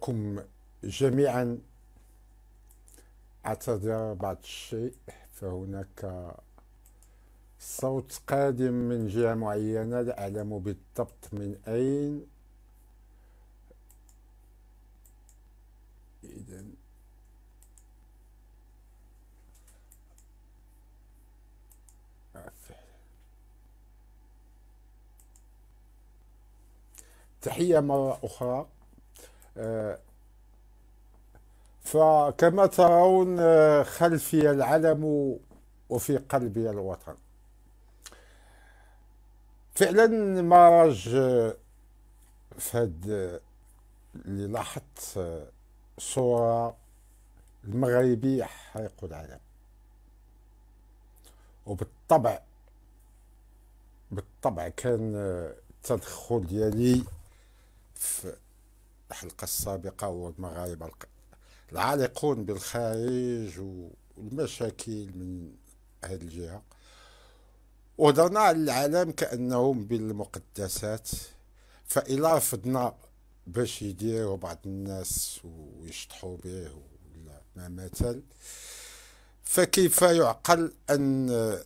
لكم جميعا أعتذر بعض الشيء فهناك صوت قادم من جهة معينة لا أعلم بالضبط من أين إذا تحية مرة أخرى فكما ترون آه، خلفي العلم وفي قلبي الوطن فعلا في آه، فهاد آه، اللي لاحظت صورة المغربي يحرق العالم وبالطبع بالطبع كان التدخل ديالي في الحلقة السابقة والمغاربة العالقون بالخارج والمشاكل من هذه الجهة وضعنا العالم كأنهم بالمقدسات فإلا رفضنا باش يديروا بعض الناس ويشطحوا به ولا ما مثل فكيف يعقل أن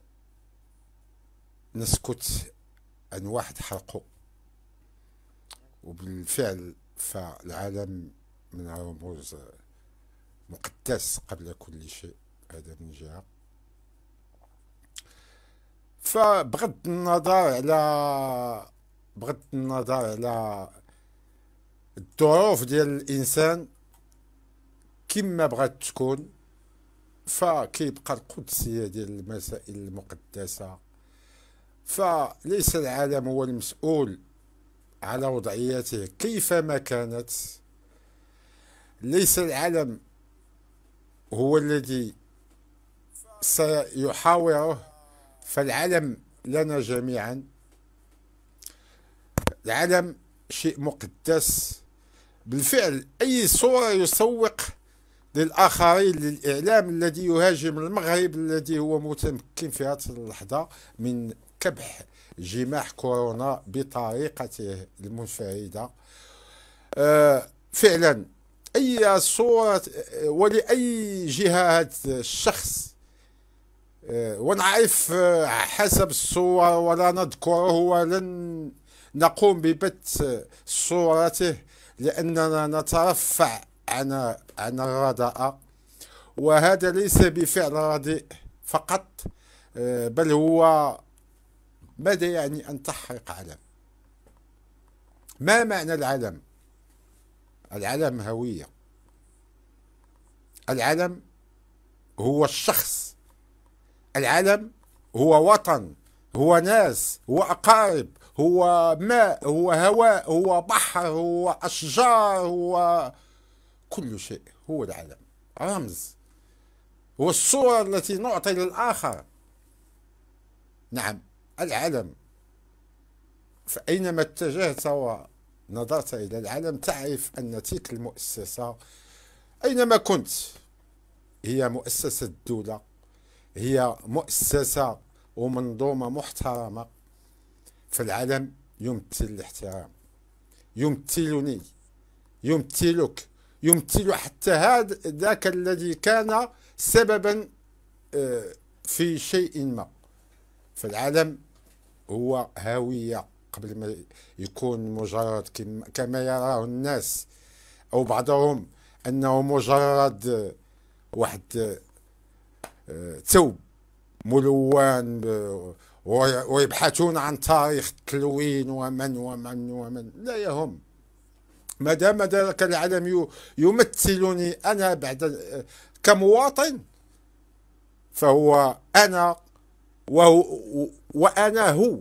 نسكت عن واحد حرقه وبالفعل فالعالم من رموز مقدس قبل كل شيء هذا من جهة فبغض النظر على بغض النظر على الظروف ديال الإنسان كما بغات تكون فكيبقى القدسية ديال المسائل المقدسة فليس العالم هو المسؤول على وضعيته كيفما كانت ليس العالم هو الذي سيحاوره فالعلم لنا جميعا العلم شيء مقدس بالفعل أي صورة يسوق للآخرين للإعلام الذي يهاجم المغرب الذي هو متمكن في هذه اللحظة من كبح جماح كورونا بطريقته المنفرده آه، فعلا اي صوره آه، ولاي جهه هذا الشخص آه، ونعرف حسب الصور ولا نذكره ولن نقوم ببث صورته لاننا نترفع عن عن الرداء وهذا ليس بفعل رديء فقط بل هو ماذا يعني أن تحرق علم ما معنى العلم العلم هوية العلم هو الشخص العلم هو وطن هو ناس هو أقارب هو ماء هو هواء هو بحر هو أشجار هو كل شيء هو العلم رمز والصورة التي نعطي للآخر نعم العلم فأينما اتجهت ونظرت إلى العلم تعرف أن تلك المؤسسة أينما كنت هي مؤسسة الدولة هي مؤسسة ومنظومة محترمة فالعلم يمثل الاحترام يمثلني يمثلك يمثل حتى هذا ذاك الذي كان سببا آه، في شيء ما فالعلم هو هوية قبل ما يكون مجرد كما يراه الناس أو بعضهم أنه مجرد واحد آه، ثوب ملون ويبحثون عن تاريخ تلوين ومن ومن ومن لا يهم ما دام ذلك العالم يمثلني أنا بعد كمواطن فهو أنا وهو وأنا هو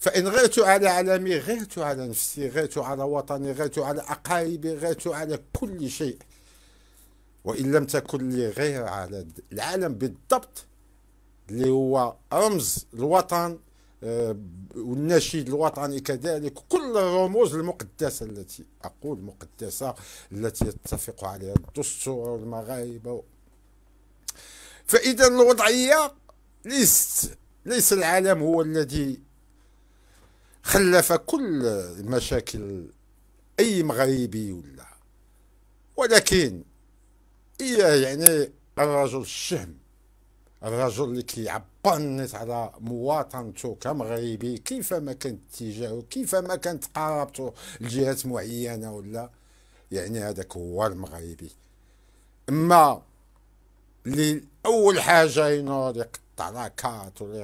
فإن غيرت على عالمي غيرت على نفسي غيرت على وطني غيرت على أقاربي غيرت على كل شيء وإن لم تكن لي غير على العالم بالضبط اللي هو رمز الوطن آه، والنشيد الوطني كذلك كل الرموز المقدسة التي أقول مقدسة التي يتفق عليها الدستور المغاربة فإذا الوضعية ليست ليس العالم هو الذي خلف كل مشاكل أي مغربي ولا ولكن هي يعني الرجل الشهم الرجل اللي كيعبر الناس على مواطنته كمغربي كيف ما كان اتجاهه كيف ما كانت قرابته لجهات معينه ولا يعني هذاك هو المغربي اما اللي اول حاجه يناضق يقطع لاكارت ولا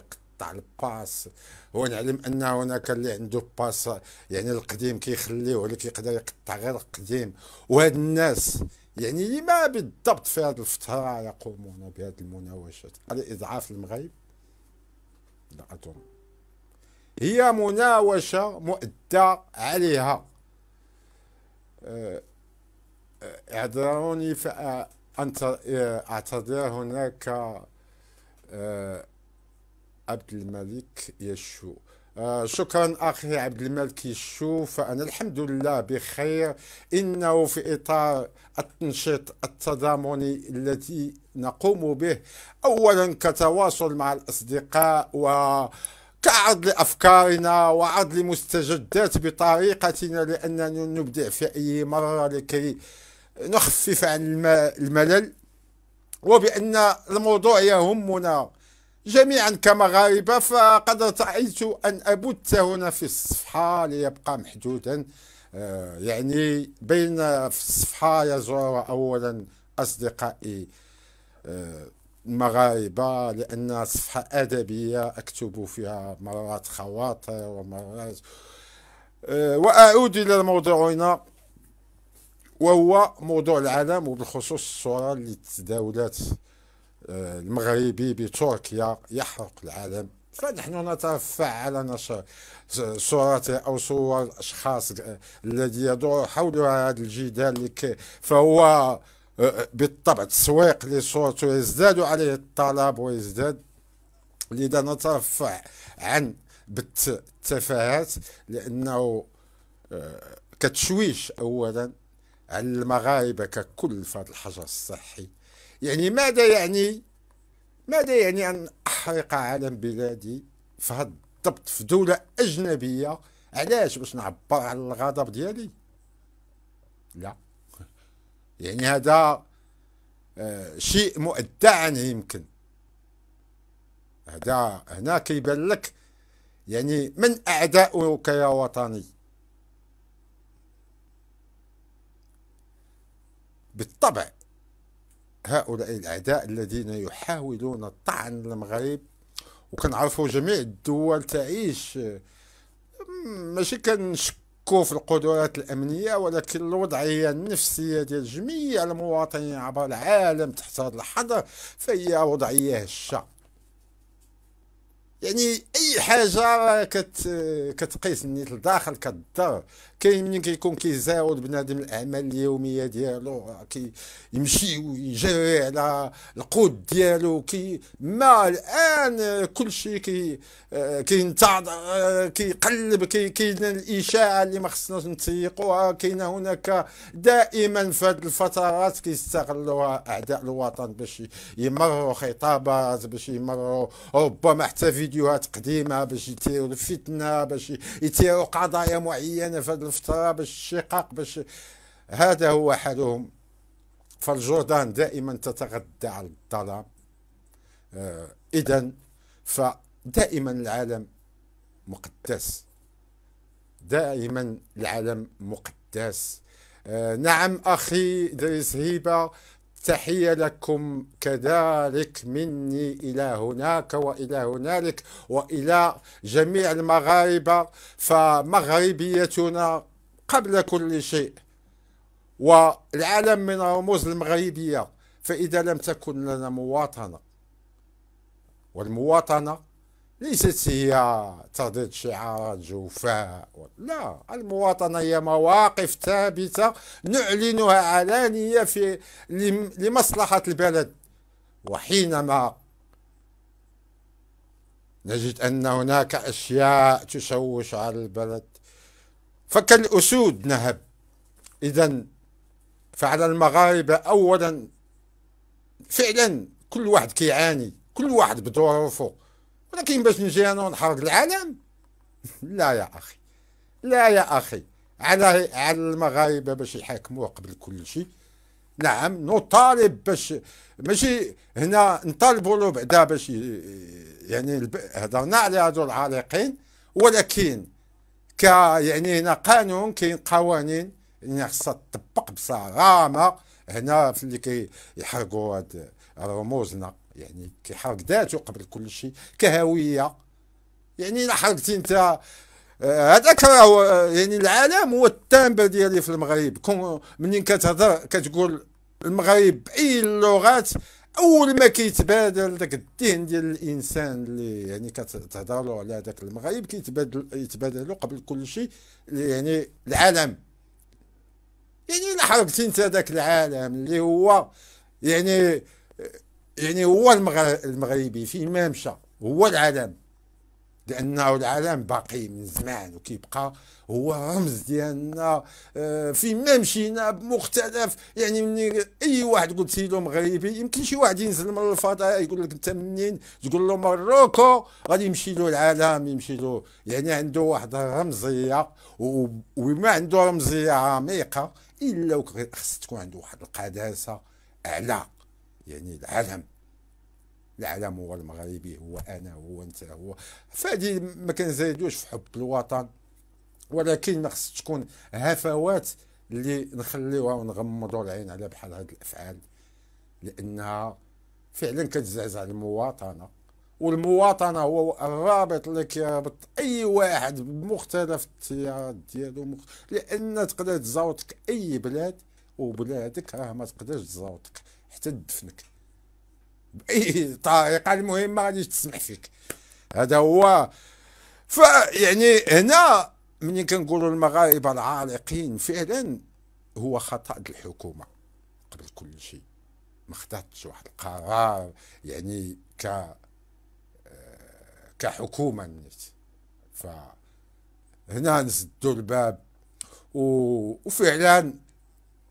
يقطع الباس ونعلم ان هناك اللي عنده باس يعني القديم كيخليه ولا كيقدر يقطع غير القديم وهاد الناس يعني لما بالضبط في هذه الفترة يقومون بهذه المناوشات على إضعاف المغرب لا أظن هي مناوشة مؤدى عليها أه، أه، اعذروني فأنت أه، أعتذر هناك آه، عبد الملك يشو آه، شكرا اخي عبد الملك يشو فانا الحمد لله بخير انه في اطار التنشيط التضامني الذي نقوم به اولا كتواصل مع الاصدقاء و كعرض لأفكارنا وعرض لمستجدات بطريقتنا لأننا نبدع في أي مرة لكي نخفف عن الملل وبأن الموضوع يهمنا جميعا كمغاربة فقد ارتأيت أن أبت هنا في الصفحة ليبقى محدودا آه، يعني بين في الصفحة يزورها أولا أصدقائي المغاربة آه، لأن صفحة أدبية أكتب فيها مرات خواطر ومرات آه، وأعود إلى الموضوع هنا وهو موضوع العالم وبالخصوص الصورة اللي تداولات آه، المغربي بتركيا يحرق العالم فنحن نترفع على نشر صورته أو صور الأشخاص آه، الذي يدور حولها هذا الجدال فهو آه، بالطبع تسويق لصورته يزداد عليه الطلب ويزداد لذا نترفع عن بالتفاهات لأنه كتشويش أولا المغاربة ككل في هذا الحجر الصحي يعني ماذا يعني ماذا يعني أن أحرق عالم بلادي في هذا الضبط في دولة أجنبية علاش باش نعبر على الغضب ديالي لا يعني هذا آه، شيء مؤدى يعني عنه يمكن هذا هنا كيبان لك يعني من أعداؤك يا وطني بالطبع هؤلاء الأعداء الذين يحاولون طعن المغرب وكنعرفوا جميع الدول تعيش ماشي كنشكو في القدرات الأمنية ولكن الوضعية النفسية ديال جميع المواطنين عبر العالم تحت هذا الحظر فهي وضعية هشة يعني أي حاجة كت كتقيس الداخل لداخل كتضر كاين منين كيكون كيزاود بنادم الاعمال اليوميه ديالو كيمشي ويجري على القود ديالو كي ما الان كل شيء كي آه، كينتظر آه، كيقلب كي كاين الاشاعه اللي ما خصناش نتيقوها كاين هناك دائما في هذه الفترات كيستغلوها اعداء الوطن باش يمروا خطابات باش يمروا ربما حتى فيديوهات قديمه باش يثيروا الفتنه باش يثيروا قضايا معينه في هذه باش الشقاق باش هذا هو احدهم فالجردان دائما تتغذى على الظلام آه إذا فدائما العالم مقدس دائما العالم مقدس آه نعم أخي دريس هيبة تحية لكم كذلك مني إلى هناك وإلى هنالك وإلى جميع المغاربة فمغربيتنا قبل كل شيء والعالم من رموز المغربية فإذا لم تكن لنا مواطنة والمواطنة ليست هي تردد شعارات جوفاء لا المواطنة هي مواقف ثابتة نعلنها علانية في لمصلحة البلد وحينما نجد أن هناك أشياء تشوش على البلد فكالأسود نهب إذا فعلى المغاربة أولا فعلا كل واحد كيعاني كل واحد بظروفه ولكن باش نجي انا ونحرق العالم لا يا اخي لا يا اخي على على المغاربه باش يحاكموا قبل كل شيء نعم نطالب باش ماشي هنا نطالبوا له بعدا باش يعني هضرنا على هذو العالقين ولكن ك يعني هنا قانون كاين قوانين يعني خصها تطبق بصرامه هنا في اللي كيحرقوا هاد رموزنا يعني كيحرق ذاته قبل كل شيء كهويه يعني الا حرقتي انت آه، هذاك راهو آه، يعني العالم هو التامبر ديالي في المغرب كون منين كتهضر كتقول المغرب باي اللغات اول ما كيتبادل داك الذهن ديال الانسان اللي يعني كتهضر له على هذاك المغرب كيتبادل يتبادلوا قبل كل شيء يعني العالم يعني الا حرقتي انت ذاك العالم اللي هو يعني يعني هو المغربي فين ما مشى هو العالم لانه العالم باقي من زمان وكيبقى هو رمز ديالنا آه، فين ما مشينا بمختلف يعني من اي واحد قلت له مغربي يمكن شي واحد ينزل من الفضاء يقول لك انت منين تقول له مروكو غادي يمشي له العالم يمشي له يعني عنده واحد الرمزيه وما عنده رمزيه عميقه الا وغير خص تكون عنده واحد القداسه اعلى يعني العالم العالم هو المغربي هو انا هو انت هو فادي ما كنزيدوش في حب الوطن ولكن خص تكون هفوات اللي نخليوها ونغمضوا العين على بحال هذه الافعال لانها فعلا كتزعزع المواطنه والمواطنه هو الرابط اللي كيربط اي واحد بمختلف التيارات ديالو مخ... لان تقدر تزاوطك اي بلاد وبلادك راه ما تقدرش تزاوطك حتى تدفنك باي طريقه المهم ما غاديش تسمح فيك هذا هو فيعني هنا ملي كنقولوا المغاربه العالقين فعلا هو خطا الحكومه قبل كل شيء ما خدتش واحد القرار يعني ك كحكومة الناس فهنا نسدوا الباب و... وفعلا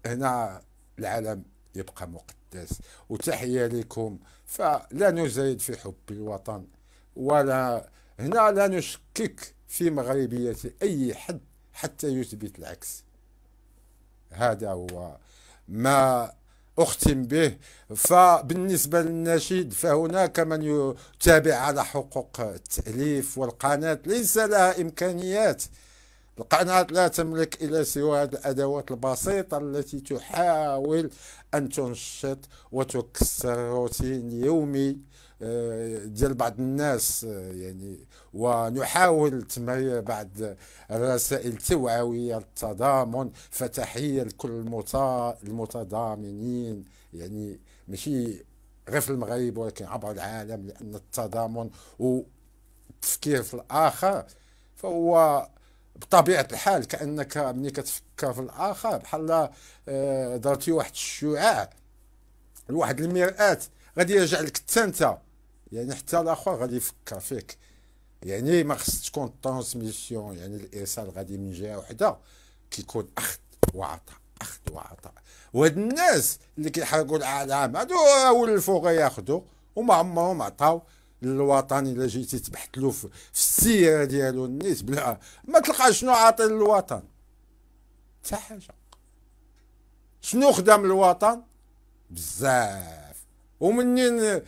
هنا العالم يبقى مقدس وتحية لكم فلا نزايد في حب الوطن ولا هنا لا نشكك في مغربية أي حد حتى يثبت العكس هذا هو ما أختم به فبالنسبة للنشيد فهناك من يتابع على حقوق التأليف والقناة ليس لها إمكانيات القناة لا تملك إلا سوى الأدوات البسيطة التي تحاول أن تنشط وتكسر روتين يومي آه، ديال بعض الناس آه، يعني ونحاول تمايا بعد الرسائل التوعويه التضامن فتحيه لكل المتضامنين يعني ماشي غير في المغرب ولكن عبر العالم لان التضامن والتفكير في الاخر فهو بطبيعه الحال كانك ملي كتفكر في الاخر بحال درتي آه، واحد الشعاع لواحد المرآة غادي يرجع لك حتى انت يعني حتى الاخر غادي يفكر فيك يعني ما خص تكون الترانسميسيون يعني الارسال غادي من جهه وحده كيكون اخذ وعطاء اخذ وعطاء وهاد الناس اللي كيحرقوا العالم هادو ولفوا غير ياخذوا وما عمرهم عطاو للوطن الا جيتي تبحثلو في السيره ديالو النيت بلا ما تلقاش شنو عاطي للوطن حتى حاجه شنو خدم الوطن بزاف ومنين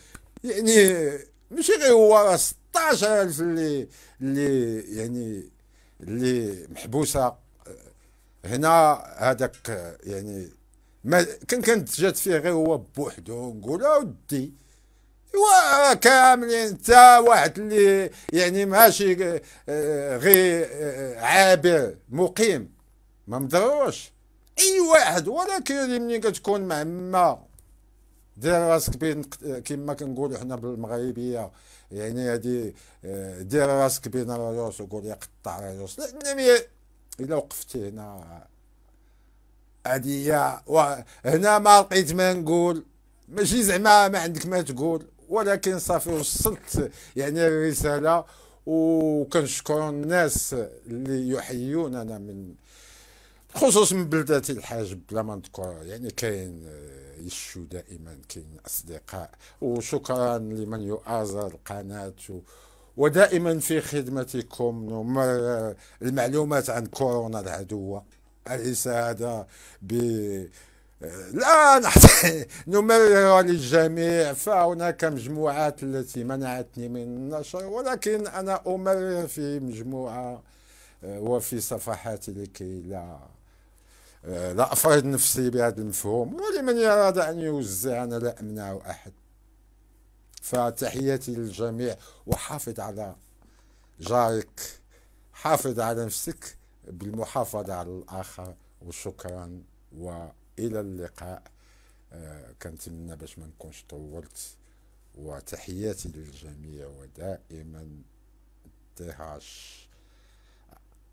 يعني ماشي غير هو راه 16000 اللي اللي يعني اللي محبوسه هنا هذاك يعني ما كان كانت جات فيه غير هو بوحدو نقول اودي وا كاملين انت واحد اللي يعني ماشي آه، غير آه، عابر مقيم ما مضروش اي واحد ولكن ملي كتكون معمه دير راسك بين كما كنقولوا حنا بالمغربيه يعني هادي آه، دير راسك بين الريوس وقول يقطع الريوس لان الا وقفتي هنا هادي هي وهنا ما لقيت ما نقول ماشي زعما ما عندك ما تقول ولكن صافي وصلت يعني الرساله وكنشكر الناس اللي يحيوننا من خصوص من بلدتي الحاج بلا ما نذكر يعني كاين آه، عيش دائما كاين اصدقاء وشكرا لمن يؤازر القناه ودائما في خدمتكم المعلومات عن كورونا العدوة أليس هذا ب لا نمرر للجميع فهناك مجموعات التي منعتني من النشر ولكن أنا أمرر في مجموعة آه، وفي صفحاتي لكي لا أه، لا أفرض نفسي بهذا المفهوم ولمن يراد أن يوزع أنا لا أمنع أحد فتحياتي للجميع وحافظ على جارك حافظ على نفسك بالمحافظة على الآخر وشكرا وإلى اللقاء أه، كنتمنى باش ما نكونش طولت وتحياتي للجميع ودائما تهاش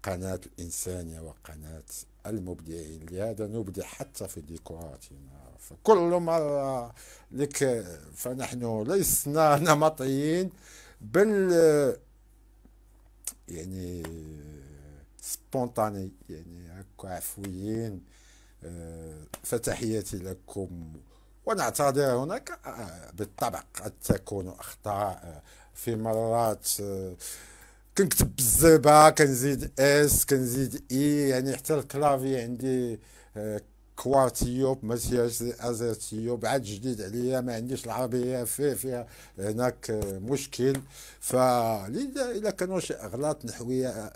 قناة الإنسانية وقناة المبدعين لهذا نبدع حتى في ديكوراتنا فكل مرة لك فنحن لسنا نمطيين بل يعني سبونتاني يعني هكا عفويين آه، فتحياتي لكم ونعتذر هناك آه، بالطبع قد تكون أخطاء آه، في مرات كنكتب بالزبعة كنزيد اس كنزيد اي يعني حتى الكلافي عندي آه، كوارتيوب ما فيهاش ازرتيوب عاد جديد عليا ما عنديش العربيه فيه فيها هناك آه، مشكل فلذا اذا كانوا شي اغلاط نحويه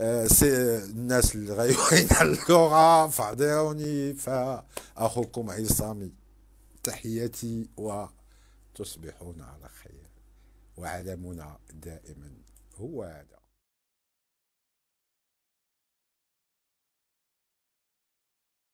آه، سي الناس اللي غيوين على اللغه فاعذروني فاخوكم عصامي تحياتي وتصبحون على خير وعلمنا دائما هو هذا